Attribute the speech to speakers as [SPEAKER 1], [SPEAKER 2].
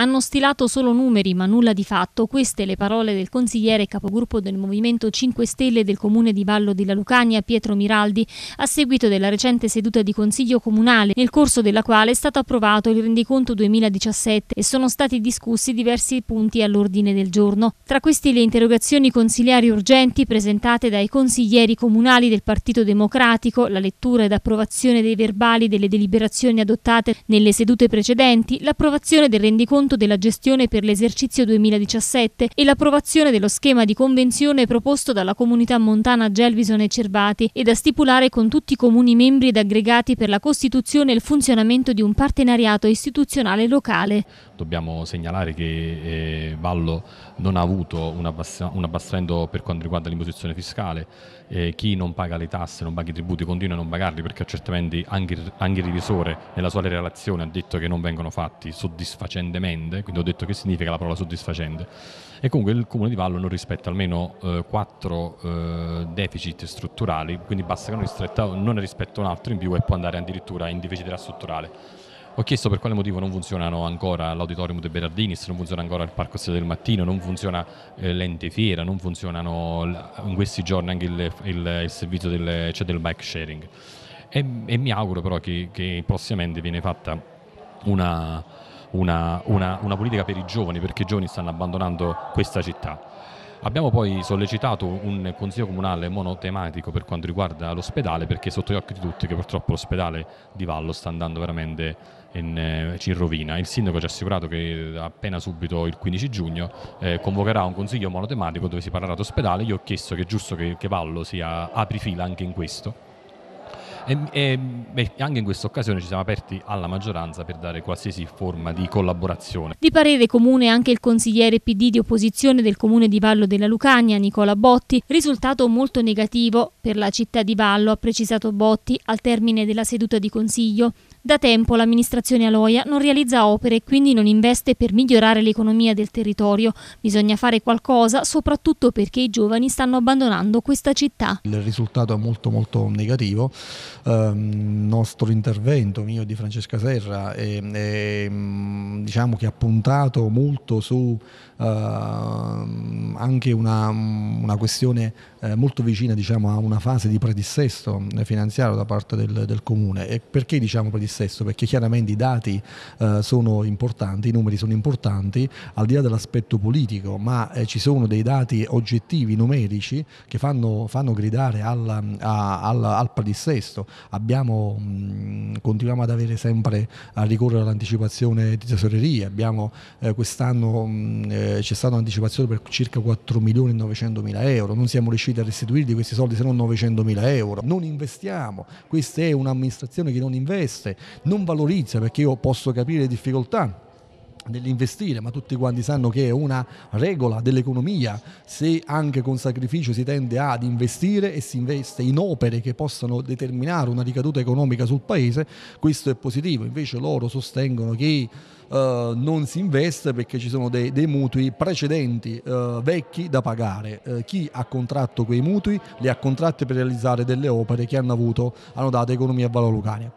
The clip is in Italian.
[SPEAKER 1] Hanno stilato solo numeri ma nulla di fatto, queste le parole del consigliere capogruppo del Movimento 5 Stelle del Comune di Vallo della Lucania, Pietro Miraldi, a seguito della recente seduta di Consiglio Comunale, nel corso della quale è stato approvato il rendiconto 2017 e sono stati discussi diversi punti all'ordine del giorno. Tra questi le interrogazioni consigliari urgenti presentate dai consiglieri comunali del Partito Democratico, la lettura ed approvazione dei verbali delle deliberazioni adottate nelle sedute precedenti, l'approvazione del rendiconto rendiconto della gestione per l'esercizio 2017 e l'approvazione dello schema di convenzione proposto dalla comunità montana Gelvison e Cervati e da stipulare con tutti i comuni membri ed aggregati per la costituzione e il funzionamento di un partenariato istituzionale locale.
[SPEAKER 2] Dobbiamo segnalare che eh, Vallo non ha avuto un, abbassa un abbassando per quanto riguarda l'imposizione fiscale, eh, chi non paga le tasse, non paga i tributi continua a non pagarli perché certamente anche, anche il revisore nella sua relazione ha detto che non vengono fatti soddisfacentemente soddisfacente, quindi ho detto che significa la parola soddisfacente. E comunque il Comune di Vallo non rispetta almeno eh, quattro eh, deficit strutturali, quindi basta che non, rispetta, non ne rispetta un altro in più e può andare addirittura in deficit strutturale. Ho chiesto per quale motivo non funzionano ancora l'auditorium De Berardini, non funziona ancora il Parco Sede del Mattino, non funziona eh, l'ente fiera, non funzionano in questi giorni anche il, il, il servizio del, cioè del, bike sharing. E, e mi auguro però che, che prossimamente viene fatta una, una, una, una politica per i giovani, perché i giovani stanno abbandonando questa città. Abbiamo poi sollecitato un consiglio comunale monotematico per quanto riguarda l'ospedale, perché è sotto gli occhi di tutti che purtroppo l'ospedale di Vallo sta andando veramente in, eh, in rovina. Il sindaco ci ha assicurato che appena subito il 15 giugno eh, convocherà un consiglio monotematico dove si parlerà d'ospedale. Io ho chiesto che è giusto che, che Vallo sia aprifila anche in questo e, e, anche in questa occasione ci siamo aperti alla maggioranza per dare qualsiasi forma di collaborazione.
[SPEAKER 1] Di parere comune anche il consigliere PD di opposizione del comune di Vallo della Lucania, Nicola Botti, risultato molto negativo per la città di Vallo, ha precisato Botti al termine della seduta di consiglio. Da tempo l'amministrazione Aloia non realizza opere e quindi non investe per migliorare l'economia del territorio. Bisogna fare qualcosa soprattutto perché i giovani stanno abbandonando questa città.
[SPEAKER 3] Il risultato è molto molto negativo ehm, nostro intervento, mio di Francesca Serra, e, e, mm, diciamo che ha puntato molto su ehm, anche una, mm, una questione eh, molto vicina diciamo, a una fase di predissesto finanziario da parte del, del Comune. E perché diciamo predissesto? Perché chiaramente i dati eh, sono importanti, i numeri sono importanti, al di là dell'aspetto politico, ma eh, ci sono dei dati oggettivi, numerici, che fanno, fanno gridare alla, a, alla, al predissesto questo. Abbiamo, mh, mm, continuiamo ad avere sempre a ricorrere all'anticipazione di tesoreria. abbiamo, eh, quest'anno mh, mm, eh, c'è stata un'anticipazione per circa 4 milioni e 900 mila euro, non siamo riusciti a restituirgli questi soldi se non 900 mila euro, non investiamo, questa è un'amministrazione che non investe, non valorizza perché io posso capire le difficoltà nell'investire, ma tutti quanti sanno che è una regola dell'economia, se anche con sacrificio si tende ad investire e si investe in opere che possano determinare una ricaduta economica sul paese, questo è positivo, invece loro sostengono che Uh, non si investe perché ci sono dei, dei mutui precedenti uh, vecchi da pagare. Uh, chi ha contratto quei mutui li ha contratti per realizzare delle opere che hanno, avuto, hanno dato economia a Valo Lucania.